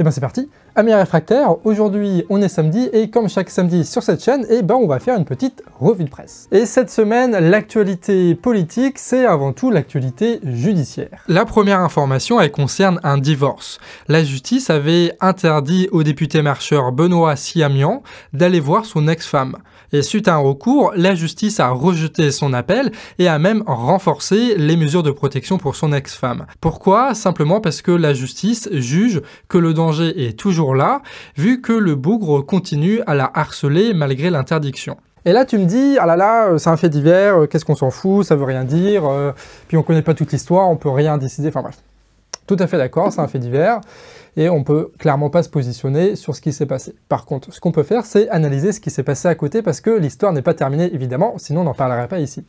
Et eh bien c'est parti, amis réfractaires, aujourd'hui on est samedi et comme chaque samedi sur cette chaîne, et eh ben on va faire une petite revue de presse. Et cette semaine, l'actualité politique, c'est avant tout l'actualité judiciaire. La première information, elle concerne un divorce. La justice avait interdit au député marcheur Benoît Siamian d'aller voir son ex-femme. Et suite à un recours, la justice a rejeté son appel et a même renforcé les mesures de protection pour son ex-femme. Pourquoi Simplement parce que la justice juge que le danger est toujours là, vu que le bougre continue à la harceler malgré l'interdiction. Et là, tu me dis, ah là là, euh, c'est un fait divers, euh, qu'est-ce qu'on s'en fout, ça veut rien dire, euh, puis on connaît pas toute l'histoire, on peut rien décider, enfin bref. Tout à fait d'accord, c'est un fait divers et on peut clairement pas se positionner sur ce qui s'est passé. Par contre, ce qu'on peut faire, c'est analyser ce qui s'est passé à côté parce que l'histoire n'est pas terminée évidemment, sinon on n'en parlerait pas ici.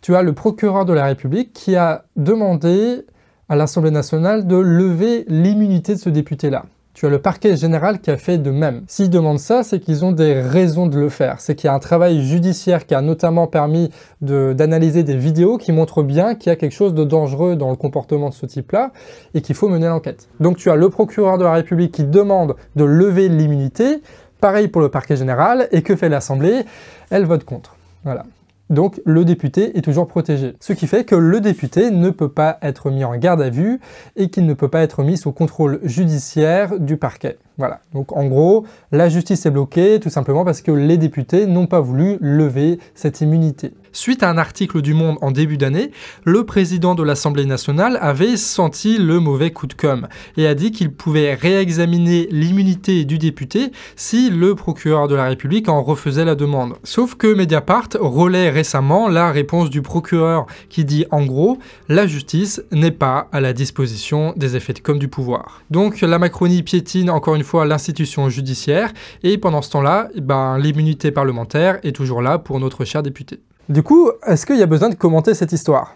Tu as le procureur de la République qui a demandé à l'Assemblée nationale de lever l'immunité de ce député-là. Tu as le parquet général qui a fait de même. S'ils demandent ça, c'est qu'ils ont des raisons de le faire. C'est qu'il y a un travail judiciaire qui a notamment permis d'analyser des vidéos qui montrent bien qu'il y a quelque chose de dangereux dans le comportement de ce type-là et qu'il faut mener l'enquête. Donc tu as le procureur de la République qui demande de lever l'immunité, pareil pour le parquet général, et que fait l'Assemblée Elle vote contre. Voilà. Donc le député est toujours protégé. Ce qui fait que le député ne peut pas être mis en garde à vue et qu'il ne peut pas être mis sous contrôle judiciaire du parquet. Voilà, donc en gros, la justice est bloquée tout simplement parce que les députés n'ont pas voulu lever cette immunité suite à un article du Monde en début d'année, le président de l'Assemblée nationale avait senti le mauvais coup de com et a dit qu'il pouvait réexaminer l'immunité du député si le procureur de la République en refaisait la demande. Sauf que Mediapart relaie récemment la réponse du procureur qui dit en gros la justice n'est pas à la disposition des effets de com du pouvoir. Donc la Macronie piétine encore une fois l'institution judiciaire et pendant ce temps-là, ben, l'immunité parlementaire est toujours là pour notre cher député. Du coup, est-ce qu'il y a besoin de commenter cette histoire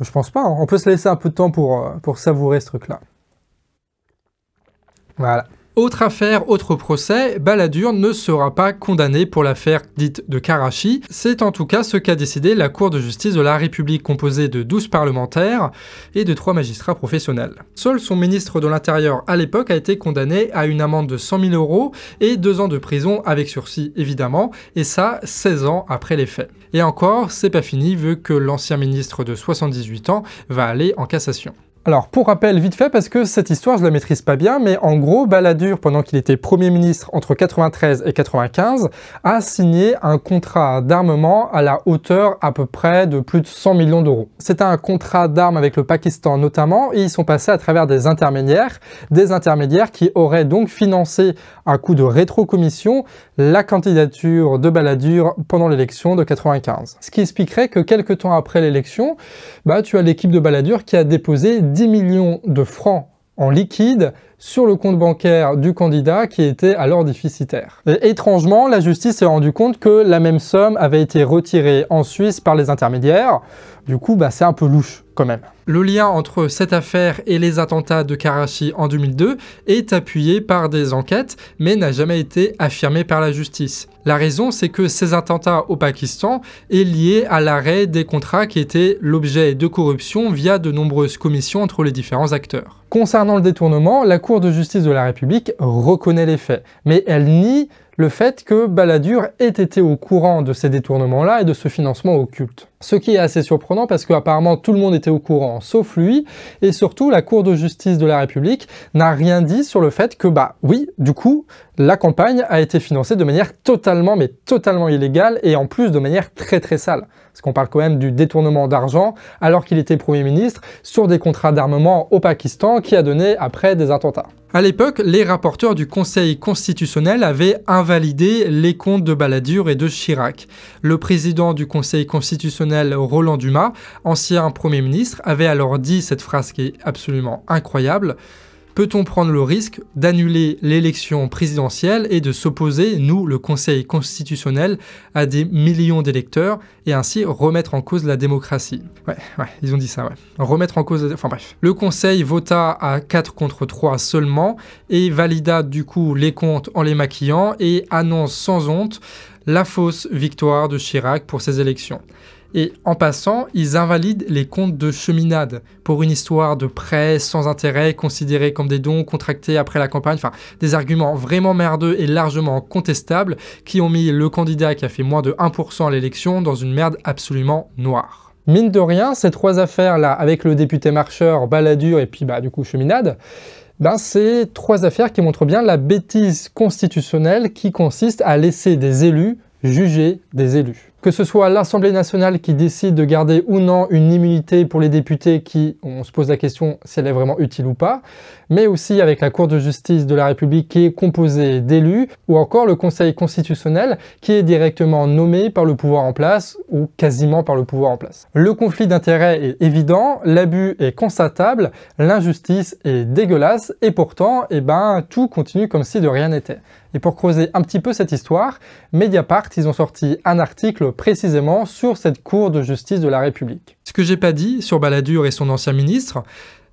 Je pense pas. Hein. On peut se laisser un peu de temps pour, euh, pour savourer ce truc-là. Voilà. Autre affaire, autre procès, Balladur ne sera pas condamné pour l'affaire dite de Karachi. C'est en tout cas ce qu'a décidé la Cour de justice de la République composée de 12 parlementaires et de 3 magistrats professionnels. Seul son ministre de l'Intérieur à l'époque a été condamné à une amende de 100 000 euros et 2 ans de prison avec sursis évidemment, et ça 16 ans après les faits. Et encore, c'est pas fini vu que l'ancien ministre de 78 ans va aller en cassation. Alors pour rappel vite fait parce que cette histoire je la maîtrise pas bien mais en gros Balladur pendant qu'il était Premier ministre entre 93 et 95 a signé un contrat d'armement à la hauteur à peu près de plus de 100 millions d'euros. C'est un contrat d'armes avec le Pakistan notamment et ils sont passés à travers des intermédiaires, des intermédiaires qui auraient donc financé un coup de rétrocommission la candidature de Balladur pendant l'élection de 95. Ce qui expliquerait que quelques temps après l'élection, bah, tu as l'équipe de Balladur qui a déposé 10 millions de francs en liquide sur le compte bancaire du candidat qui était alors déficitaire. Et étrangement, la justice s'est rendue compte que la même somme avait été retirée en Suisse par les intermédiaires. Du coup, bah, c'est un peu louche. Le lien entre cette affaire et les attentats de Karachi en 2002 est appuyé par des enquêtes, mais n'a jamais été affirmé par la justice. La raison, c'est que ces attentats au Pakistan est lié à l'arrêt des contrats qui étaient l'objet de corruption via de nombreuses commissions entre les différents acteurs. Concernant le détournement, la Cour de justice de la République reconnaît les faits, mais elle nie le fait que Balladur ait été au courant de ces détournements-là et de ce financement occulte. Ce qui est assez surprenant parce qu'apparemment tout le monde était au courant, sauf lui, et surtout la Cour de justice de la République n'a rien dit sur le fait que, bah oui, du coup, la campagne a été financée de manière totalement, mais totalement illégale et en plus de manière très très sale. Parce qu'on parle quand même du détournement d'argent alors qu'il était Premier ministre sur des contrats d'armement au Pakistan qui a donné après des attentats. À l'époque, les rapporteurs du Conseil constitutionnel avaient invalidé les comptes de Balladur et de Chirac. Le président du Conseil constitutionnel, Roland Dumas, ancien Premier ministre, avait alors dit cette phrase qui est absolument incroyable peut-on prendre le risque d'annuler l'élection présidentielle et de s'opposer, nous, le Conseil constitutionnel, à des millions d'électeurs et ainsi remettre en cause la démocratie Ouais, ouais, ils ont dit ça, ouais. Remettre en cause... Enfin bref. Le Conseil vota à 4 contre 3 seulement et valida du coup les comptes en les maquillant et annonce sans honte la fausse victoire de Chirac pour ces élections et en passant, ils invalident les comptes de cheminade pour une histoire de prêts sans intérêt considérés comme des dons contractés après la campagne, enfin des arguments vraiment merdeux et largement contestables qui ont mis le candidat qui a fait moins de 1% à l'élection dans une merde absolument noire. Mine de rien, ces trois affaires-là, avec le député marcheur, Baladur et puis bah, du coup Cheminade, ben, c'est trois affaires qui montrent bien la bêtise constitutionnelle qui consiste à laisser des élus juger des élus. Que ce soit l'Assemblée nationale qui décide de garder ou non une immunité pour les députés qui, on se pose la question si elle est vraiment utile ou pas, mais aussi avec la Cour de justice de la République qui est composée d'élus, ou encore le Conseil constitutionnel qui est directement nommé par le pouvoir en place, ou quasiment par le pouvoir en place. Le conflit d'intérêts est évident, l'abus est constatable, l'injustice est dégueulasse, et pourtant, eh ben, tout continue comme si de rien n'était. Et pour creuser un petit peu cette histoire, Mediapart, ils ont sorti un article précisément sur cette Cour de justice de la République. Ce que j'ai pas dit sur Balladur et son ancien ministre,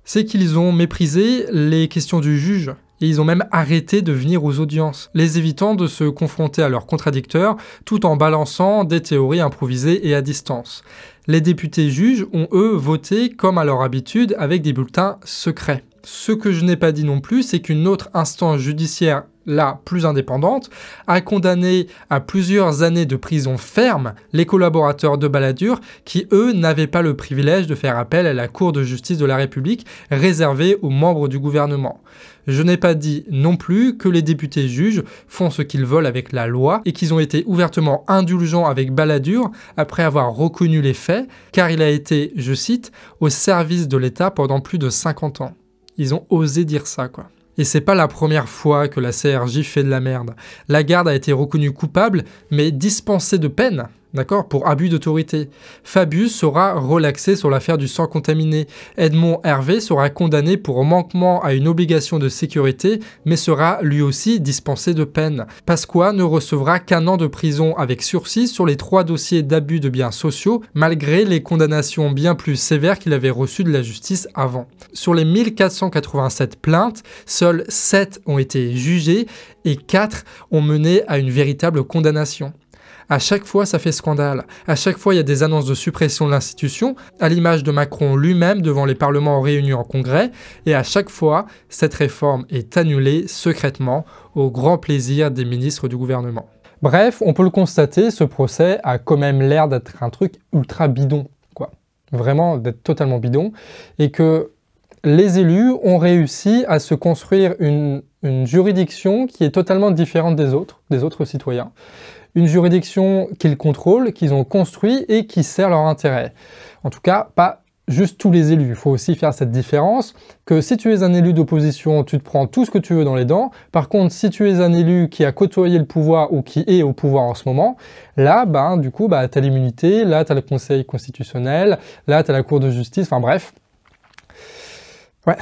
c'est qu'ils ont méprisé les questions du juge et ils ont même arrêté de venir aux audiences, les évitant de se confronter à leurs contradicteurs tout en balançant des théories improvisées et à distance. Les députés juges ont eux voté comme à leur habitude avec des bulletins secrets. Ce que je n'ai pas dit non plus, c'est qu'une autre instance judiciaire la plus indépendante, a condamné à plusieurs années de prison ferme les collaborateurs de Balladur qui, eux, n'avaient pas le privilège de faire appel à la Cour de justice de la République réservée aux membres du gouvernement. Je n'ai pas dit non plus que les députés juges font ce qu'ils veulent avec la loi et qu'ils ont été ouvertement indulgents avec Balladur après avoir reconnu les faits, car il a été, je cite, au service de l'État pendant plus de 50 ans. Ils ont osé dire ça, quoi. Et c'est pas la première fois que la CRJ fait de la merde. La garde a été reconnue coupable, mais dispensée de peine d'accord, pour abus d'autorité. Fabius sera relaxé sur l'affaire du sang contaminé. Edmond Hervé sera condamné pour manquement à une obligation de sécurité, mais sera lui aussi dispensé de peine. Pasqua ne recevra qu'un an de prison avec sursis sur les trois dossiers d'abus de biens sociaux, malgré les condamnations bien plus sévères qu'il avait reçues de la justice avant. Sur les 1487 plaintes, seules 7 ont été jugées et 4 ont mené à une véritable condamnation. À chaque fois, ça fait scandale. À chaque fois, il y a des annonces de suppression de l'institution, à l'image de Macron lui-même devant les parlements réunis en congrès, et à chaque fois, cette réforme est annulée secrètement, au grand plaisir des ministres du gouvernement. Bref, on peut le constater, ce procès a quand même l'air d'être un truc ultra bidon, quoi. Vraiment, d'être totalement bidon, et que les élus ont réussi à se construire une, une, juridiction qui est totalement différente des autres, des autres citoyens, une juridiction qu'ils contrôlent, qu'ils ont construit et qui sert leur intérêt. En tout cas, pas juste tous les élus. Il faut aussi faire cette différence que si tu es un élu d'opposition, tu te prends tout ce que tu veux dans les dents. Par contre, si tu es un élu qui a côtoyé le pouvoir ou qui est au pouvoir en ce moment, là, ben, du coup, bah, tu as l'immunité, là, tu as le Conseil constitutionnel, là, tu as la Cour de justice, enfin bref. Ouais.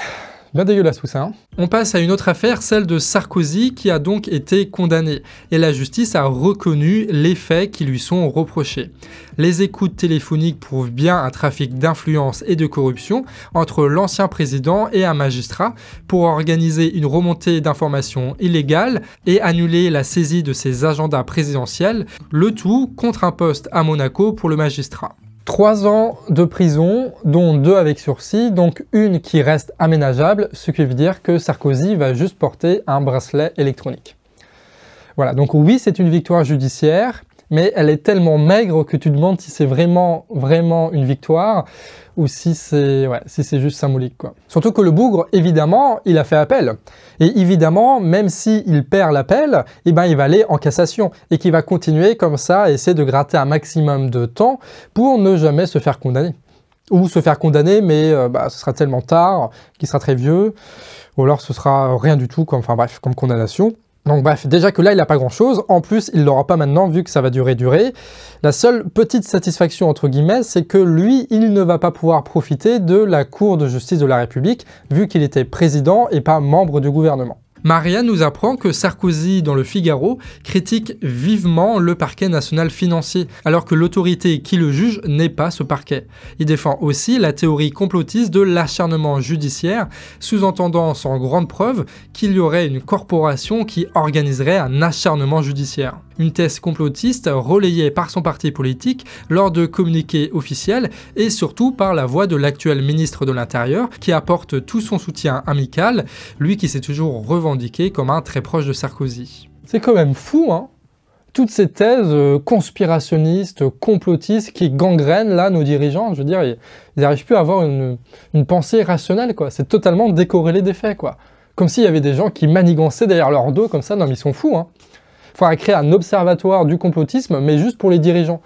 Bien dégueulasse tout ça. On passe à une autre affaire, celle de Sarkozy, qui a donc été condamné. Et la justice a reconnu les faits qui lui sont reprochés. Les écoutes téléphoniques prouvent bien un trafic d'influence et de corruption entre l'ancien président et un magistrat pour organiser une remontée d'informations illégales et annuler la saisie de ses agendas présidentiels, le tout contre un poste à Monaco pour le magistrat. Trois ans de prison, dont deux avec sursis, donc une qui reste aménageable, ce qui veut dire que Sarkozy va juste porter un bracelet électronique. Voilà, donc oui, c'est une victoire judiciaire, mais elle est tellement maigre que tu demandes si c'est vraiment, vraiment une victoire ou si c'est juste symbolique quoi. Surtout que le bougre, évidemment, il a fait appel. Et évidemment, même s'il il perd l'appel, eh ben, il va aller en cassation et qu'il va continuer comme ça, essayer de gratter un maximum de temps pour ne jamais se faire condamner. Ou se faire condamner, mais euh, bah, ce sera tellement tard qu'il sera très vieux, ou alors ce sera rien du tout, comme, enfin bref, comme condamnation. Donc bref, déjà que là, il n'a pas grand-chose. En plus, il l'aura pas maintenant, vu que ça va durer, durer. La seule petite satisfaction, entre guillemets, c'est que lui, il ne va pas pouvoir profiter de la Cour de justice de la République, vu qu'il était président et pas membre du gouvernement. Maria nous apprend que Sarkozy, dans le Figaro, critique vivement le parquet national financier, alors que l'autorité qui le juge n'est pas ce parquet. Il défend aussi la théorie complotiste de l'acharnement judiciaire, sous-entendant sans grande preuve qu'il y aurait une corporation qui organiserait un acharnement judiciaire. Une thèse complotiste relayée par son parti politique lors de communiqués officiels et surtout par la voix de l'actuel ministre de l'Intérieur qui apporte tout son soutien amical, lui qui s'est toujours revendiqué indiqué comme un très proche de Sarkozy. C'est quand même fou, hein toutes ces thèses euh, conspirationnistes, complotistes qui gangrènent là nos dirigeants, je veux dire, ils n'arrivent plus à avoir une, pensée rationnelle, quoi. C'est totalement décorrélé des faits, quoi. Comme s'il y avait des gens qui manigançaient derrière leur dos comme ça, non mais ils sont fous, hein. Faudra créer un observatoire du complotisme, mais juste pour les dirigeants.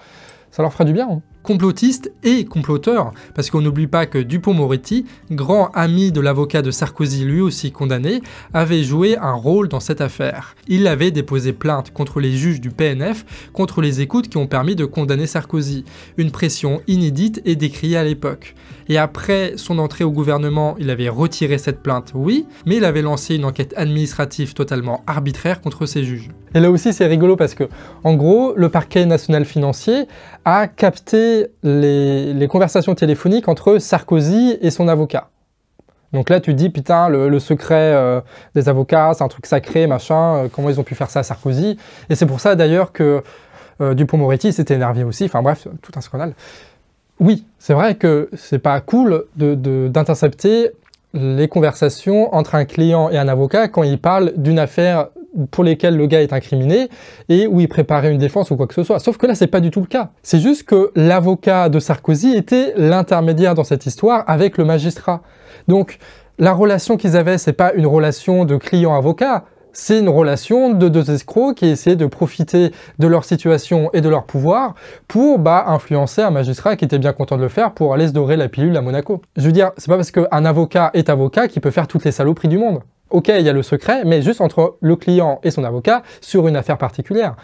Ça leur fera du bien, hein complotiste et comploteur, parce qu'on n'oublie pas que Dupont-Moretti, grand ami de l'avocat de Sarkozy lui aussi condamné, avait joué un rôle dans cette affaire. Il avait déposé plainte contre les juges du PNF, contre les écoutes qui ont permis de condamner Sarkozy, une pression inédite et décriée à l'époque et après son entrée au gouvernement, il avait retiré cette plainte, oui, mais il avait lancé une enquête administrative totalement arbitraire contre ses juges. Et là aussi, c'est rigolo parce que, en gros, le parquet national financier a capté les, conversations téléphoniques entre Sarkozy et son avocat. Donc là, tu dis, putain, le, secret euh, des avocats, c'est un truc sacré, machin, euh, comment ils ont pu faire ça à Sarkozy Et c'est pour ça d'ailleurs que euh, Dupont-Moretti s'était énervé aussi, enfin bref, tout un scandale oui, c'est vrai que c'est pas cool d'intercepter les conversations entre un client et un avocat quand il parle d'une affaire pour laquelle le gars est incriminé et où il préparait une défense ou quoi que ce soit. Sauf que là, c'est pas du tout le cas. C'est juste que l'avocat de Sarkozy était l'intermédiaire dans cette histoire avec le magistrat. Donc, la relation qu'ils avaient, c'est pas une relation de client-avocat, c'est une relation de deux escrocs qui essaient de profiter de leur situation et de leur pouvoir pour bah, influencer un magistrat qui était bien content de le faire pour aller se dorer la pilule à Monaco. Je veux dire, c'est pas parce qu'un avocat est avocat qu'il peut faire toutes les saloperies du monde. Ok, il y a le secret, mais juste entre le client et son avocat sur une affaire particulière.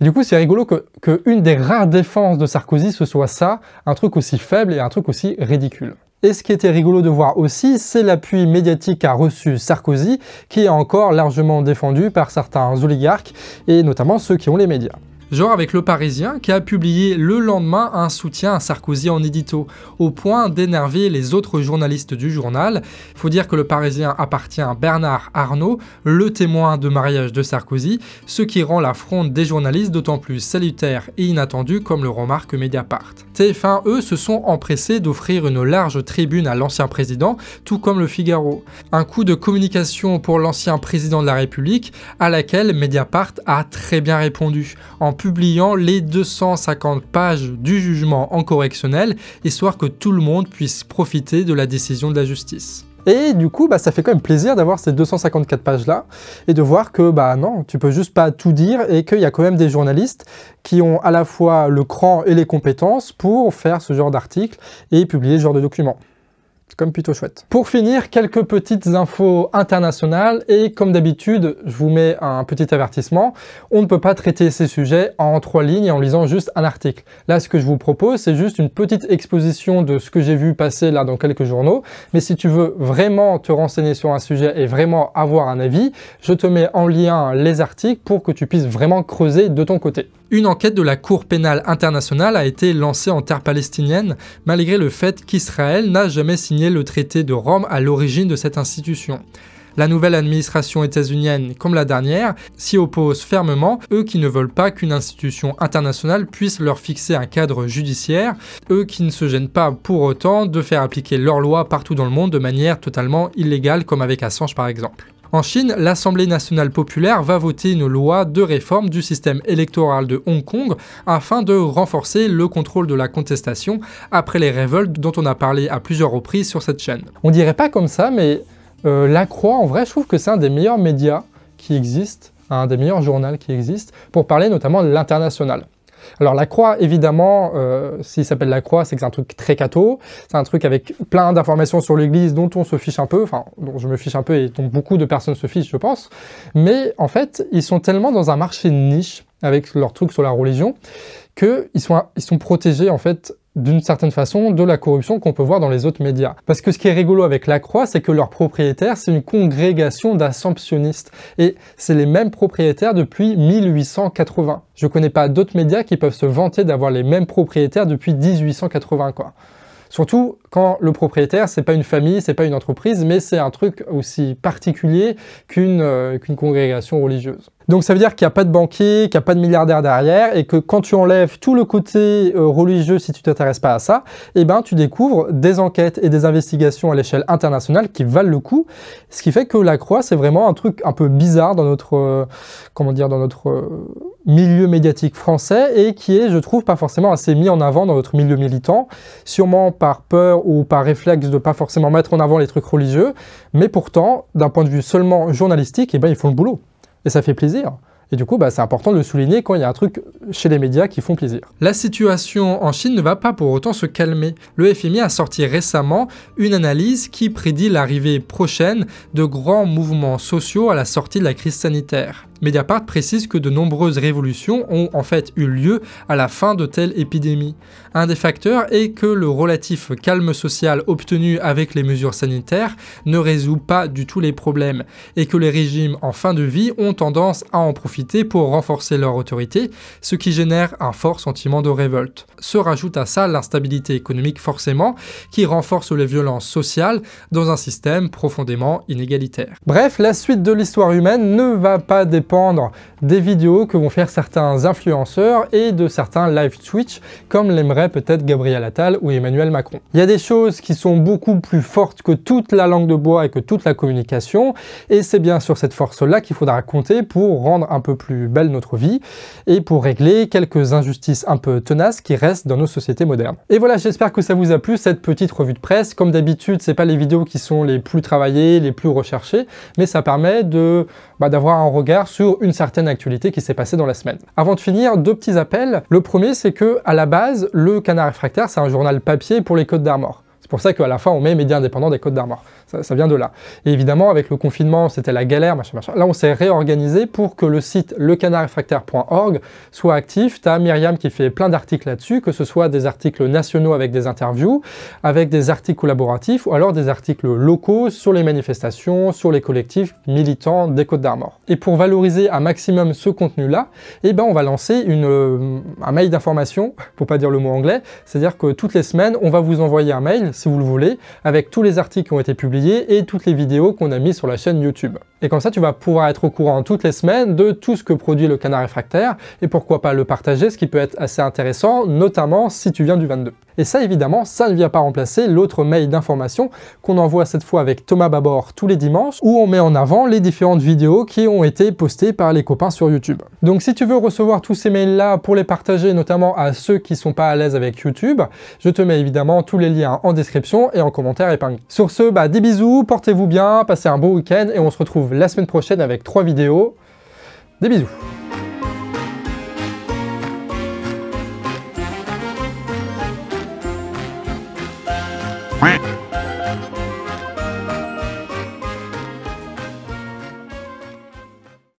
du coup, c'est rigolo que, que des rares défenses de Sarkozy, ce soit ça, un truc aussi faible et un truc aussi ridicule. Et ce qui était rigolo de voir aussi, c'est l'appui médiatique qu'a reçu Sarkozy, qui est encore largement défendu par certains oligarques, et notamment ceux qui ont les médias. Genre avec Le Parisien qui a publié le lendemain un soutien à Sarkozy en édito, au point d'énerver les autres journalistes du journal. Faut dire que Le Parisien appartient à Bernard Arnault, le témoin de mariage de Sarkozy, ce qui rend la fronde des journalistes d'autant plus salutaire et inattendue comme le remarque Mediapart. TF1, eux, se sont empressés d'offrir une large tribune à l'ancien président, tout comme Le Figaro. Un coup de communication pour l'ancien président de la République, à laquelle Mediapart a très bien répondu, en publiant les 250 pages du jugement en correctionnel, histoire que tout le monde puisse profiter de la décision de la justice. Et du coup, bah, ça fait quand même plaisir d'avoir ces 254 pages-là et de voir que, bah non, tu peux juste pas tout dire et qu'il y a quand même des journalistes qui ont à la fois le cran et les compétences pour faire ce genre d'article et publier ce genre de documents comme plutôt chouette. Pour finir, quelques petites infos internationales et comme d'habitude, je vous mets un petit avertissement. On ne peut pas traiter ces sujets en trois lignes en lisant juste un article. Là, ce que je vous propose, c'est juste une petite exposition de ce que j'ai vu passer là dans quelques journaux. Mais si tu veux vraiment te renseigner sur un sujet et vraiment avoir un avis, je te mets en lien les articles pour que tu puisses vraiment creuser de ton côté. Une enquête de la Cour pénale internationale a été lancée en terre palestinienne malgré le fait qu'Israël n'a jamais signé le traité de Rome à l'origine de cette institution. La nouvelle administration états-unienne, comme la dernière, s'y oppose fermement, eux qui ne veulent pas qu'une institution internationale puisse leur fixer un cadre judiciaire, eux qui ne se gênent pas pour autant de faire appliquer leurs lois partout dans le monde de manière totalement illégale comme avec Assange par exemple. En Chine, l'Assemblée nationale populaire va voter une loi de réforme du système électoral de Hong Kong afin de renforcer le contrôle de la contestation après les révoltes dont on a parlé à plusieurs reprises sur cette chaîne. On dirait pas comme ça, mais euh, La Croix, en vrai, je trouve que c'est un des meilleurs médias qui existent, un des meilleurs journaux qui existent, pour parler notamment de l'international. Alors la croix, évidemment, euh, s'il s'appelle la croix, c'est que c'est un truc très catho, c'est un truc avec plein d'informations sur l'Église dont on se fiche un peu, enfin dont je me fiche un peu et dont beaucoup de personnes se fichent, je pense. Mais en fait, ils sont tellement dans un marché de niche avec leur truc sur la religion qu'ils ils sont protégés en fait d'une certaine façon de la corruption qu'on peut voir dans les autres médias. Parce que ce qui est rigolo avec La Croix, c'est que leur propriétaire, c'est une congrégation d'assomptionnistes. Et c'est les mêmes propriétaires depuis 1880. Je connais pas d'autres médias qui peuvent se vanter d'avoir les mêmes propriétaires depuis 1880, quoi. Surtout quand le propriétaire, c'est pas une famille, c'est pas une entreprise, mais c'est un truc aussi particulier qu'une euh, congrégation religieuse. Donc ça veut dire qu'il n'y a pas de banquier, qu'il n'y a pas de milliardaire derrière, et que quand tu enlèves tout le côté euh, religieux, si tu t'intéresses pas à ça, eh ben tu découvres des enquêtes et des investigations à l'échelle internationale qui valent le coup. Ce qui fait que la croix, c'est vraiment un truc un peu bizarre dans notre, euh, comment dire, dans notre euh, milieu médiatique français et qui est, je trouve, pas forcément assez mis en avant dans notre milieu militant, sûrement par peur ou par réflexe de pas forcément mettre en avant les trucs religieux, mais pourtant, d'un point de vue seulement journalistique, et eh ben ils font le boulot et ça fait plaisir. Et du coup, bah, c'est important de le souligner quand il y a un truc chez les médias qui font plaisir. La situation en Chine ne va pas pour autant se calmer. Le FMI a sorti récemment une analyse qui prédit l'arrivée prochaine de grands mouvements sociaux à la sortie de la crise sanitaire. Mediapart précise que de nombreuses révolutions ont en fait eu lieu à la fin de telles épidémies. Un des facteurs est que le relatif calme social obtenu avec les mesures sanitaires ne résout pas du tout les problèmes et que les régimes en fin de vie ont tendance à en profiter pour renforcer leur autorité, ce qui génère un fort sentiment de révolte. Se rajoute à ça l'instabilité économique forcément qui renforce les violences sociales dans un système profondément inégalitaire. Bref, la suite de l'histoire humaine ne va pas dépendre des vidéos que vont faire certains influenceurs et de certains live switch comme l'aimerait peut-être Gabriel Attal ou Emmanuel Macron. Il y a des choses qui sont beaucoup plus fortes que toute la langue de bois et que toute la communication, et c'est bien sur cette force-là qu'il faudra compter pour rendre un peu plus belle notre vie et pour régler quelques injustices un peu tenaces qui restent dans nos sociétés modernes. Et voilà, j'espère que ça vous a plu cette petite revue de presse. Comme d'habitude, c'est pas les vidéos qui sont les plus travaillées, les plus recherchées, mais ça permet de bah, d'avoir un regard sur sur une certaine actualité qui s'est passée dans la semaine. Avant de finir, deux petits appels. Le premier, c'est que à la base, le Canard réfractaire, c'est un journal papier pour les Côtes d'Armor. C'est pour ça qu'à la fin, on met Médias indépendant des Côtes d'Armor ça, vient de là. Et évidemment, avec le confinement, c'était la galère, machin, machin. Là, on s'est réorganisé pour que le site lecanardrefractaire.org soit actif. Tu as Myriam qui fait plein d'articles là-dessus, que ce soit des articles nationaux avec des interviews, avec des articles collaboratifs ou alors des articles locaux sur les manifestations, sur les collectifs militants des Côtes d'Armor. Et pour valoriser un maximum ce contenu-là, eh ben, on va lancer euh, un mail d'information, pour pas dire le mot anglais, c'est-à-dire que toutes les semaines, on va vous envoyer un mail, si vous le voulez, avec tous les articles qui ont été publiés et toutes les vidéos qu'on a mis sur la chaîne YouTube. Et comme ça, tu vas pouvoir être au courant toutes les semaines de tout ce que produit le canard réfractaire et pourquoi pas le partager, ce qui peut être assez intéressant, notamment si tu viens du 22. Et ça, évidemment, ça ne vient pas remplacer l'autre mail d'information qu'on envoie cette fois avec Thomas Babor tous les dimanches, où on met en avant les différentes vidéos qui ont été postées par les copains sur YouTube. Donc si tu veux recevoir tous ces mails-là pour les partager, notamment à ceux qui sont pas à l'aise avec YouTube, je te mets évidemment tous les liens en description et en commentaire épinglé. Sur ce, bah, portez-vous bien, passez un beau week-end et on se retrouve la semaine prochaine avec trois vidéos. Des bisous